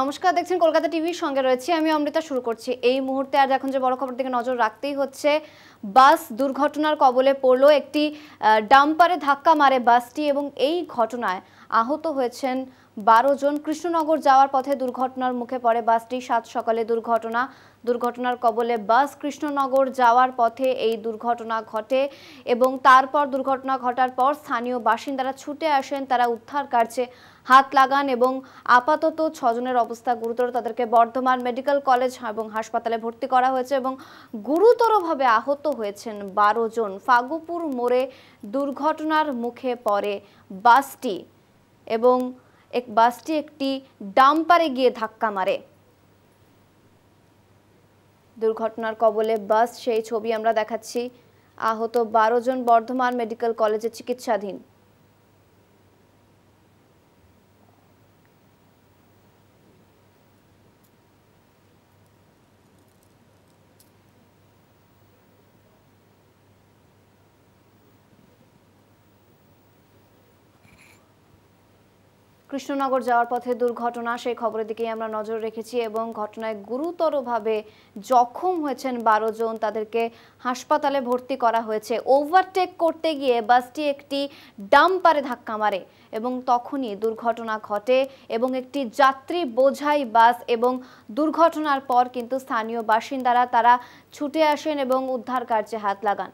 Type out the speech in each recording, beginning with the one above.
নমস্কার দেখছেন কলকাতা টিভির সঙ্গে রয়েছে আমি অমৃতা শুরু করছি এই মুহূর্তে আর এখন যে বড় খবর দিকে নজর রাখতেই হচ্ছে বাস দুর্ঘটনার কবলে পড়ল একটি ডাম্পারে ধাক্কা মারে বাসটি এবং এই ঘটনায় আহত হয়েছেন বারো জন কৃষ্ণনগর যাওয়ার পথে দুর্ঘটনার মুখে পড়ে বাসটি সাত সকালে দুর্ঘটনা দুর্ঘটনার কবলে বাস কৃষ্ণনগর যাওয়ার পথে এই দুর্ঘটনা ঘটে এবং তারপর দুর্ঘটনা ঘটার পর স্থানীয় বাসিন্দারা ছুটে আসেন তারা উদ্ধার কার্যে হাত লাগান এবং আপাতত ছজনের অবস্থা গুরুতর তাদেরকে বর্ধমান মেডিকেল কলেজ এবং হাসপাতালে ভর্তি করা হয়েছে এবং গুরুতরভাবে আহত হয়েছেন বারো জন ফাগুপুর মোড়ে দুর্ঘটনার মুখে পড়ে বাসটি এবং এক বাসটি একটি ডাম্পারে গিয়ে ধাক্কা মারে দুর্ঘটনার কবলে বাস সেই ছবি আমরা দেখাচ্ছি আহত বারো জন বর্ধমান মেডিকেল কলেজে চিকিৎসাধীন কৃষ্ণনগর যাওয়ার পথে দুর্ঘটনা সেই খবরের দিকে আমরা নজর রেখেছি এবং ঘটনায় গুরুতরভাবে জখম হয়েছেন বারো জন তাদেরকে হাসপাতালে ভর্তি করা হয়েছে ওভারটেক করতে গিয়ে বাসটি একটি ডাম্পারে ধাক্কা মারে এবং তখনই দুর্ঘটনা ঘটে এবং একটি যাত্রী বোঝাই বাস এবং দুর্ঘটনার পর কিন্তু স্থানীয় বাসিন্দারা তারা ছুটে আসেন এবং উদ্ধার কার্যে হাত লাগান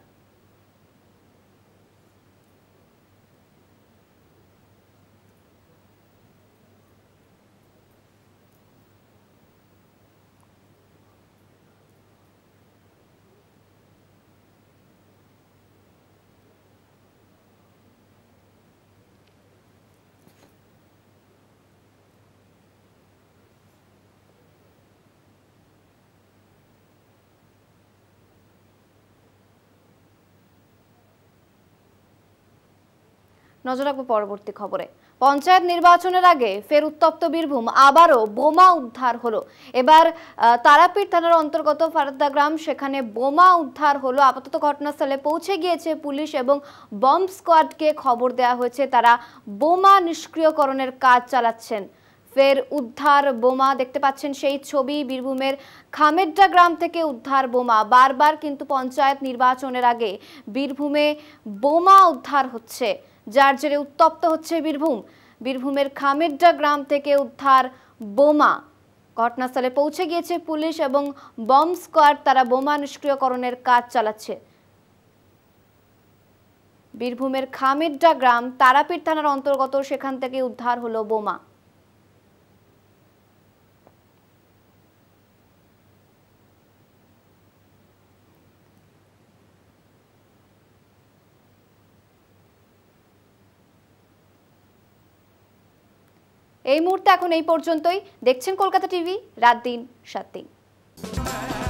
নজর রাখবো পরবর্তী খবরে পঞ্চায়েত নির্বাচনের আগে ফের উত্তপ্ত বীরভূম আবারও বোমা উদ্ধার হলো এবার তারাপীঠ থানার অন্তর্গত ফারাদ্দা গ্রাম সেখানে বোমা উদ্ধার হলো আপাতত ঘটনাস্থলে পৌঁছে গিয়েছে পুলিশ এবং বম্ব স্কোয়াডকে খবর দেয়া হয়েছে তারা বোমা নিষ্ক্রিয়করণের কাজ চালাচ্ছেন ফের উদ্ধার বোমা দেখতে পাচ্ছেন সেই ছবি বীরভূমের খামেড্ডা গ্রাম থেকে উদ্ধার বোমা বারবার কিন্তু পঞ্চায়েত নির্বাচনের আগে বীরভূমে বোমা উদ্ধার হচ্ছে যার জেরে উত্তপ্ত হচ্ছে বীরভূম বীরভূমের খামেরডা গ্রাম থেকে উদ্ধার বোমা ঘটনাস্থলে পৌঁছে গিয়েছে পুলিশ এবং বম স্কোয়াড তারা বোমা নিষ্ক্রিয়করণের কাজ চালাচ্ছে বীরভূমের খামেরডা গ্রাম তারাপীঠ থানার অন্তর্গত সেখান থেকে উদ্ধার হলো বোমা এই মুহূর্তে এখন এই পর্যন্তই দেখছেন কলকাতা টিভি রাত দিন সাত দিন